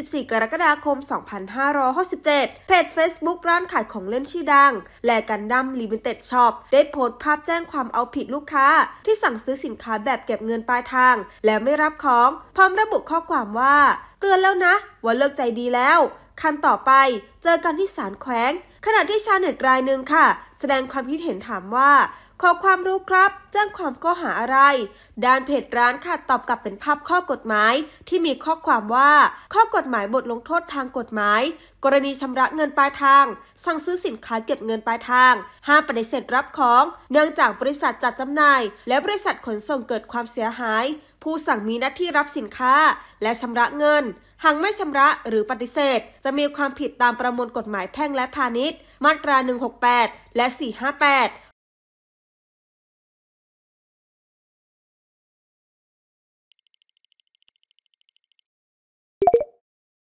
24 กรกฎาคม 2567เพจ Facebook ร้านขายของเล่นชื่อดัง แลกันดั้มลิมิเต็ดช็อปได้โพสต์ภาพแจ้งความเอาผิดลูกค้า ที่สั่งซื้อสินค้าแบบเก็บเงินปลายทาง แล้วไม่รับของ พร้อมระบุข้อความว่าเตือนแล้วนะว่าเลิกใจดีแล้ว คันต่อไปเจอกันที่ศาลแขวงขณะที่ชาเน็ตรายหนึ่งค่ะ แสดงความคิดเห็นถามว่าขอความรู้ครับแจ้งความข้อหาอะไร ด้านเพจร้านค่ะตอบกลับเป็นภาพข้อกฎหมายที่มีข้อความว่า ข้อกฎหมายบทลงโทษทางกฎหมาย กรณีชำระเงินปลายทาง สั่งซื้อสินค้าเก็บเงินปลายทาง ห้ามปฏิเสธรับของ เนื่องจากบริษัทจัดจำหน่าย และบริษัทขนส่งเกิดความเสียหาย ผู้สั่งมีหน้าที่รับสินค้า และชำระเงินหากไม่ชำระหรือปฏิเสธ จะมีความผิดตามประมวลกฎหมายแพ่งและพาณิชย์ มาตรา 168และ458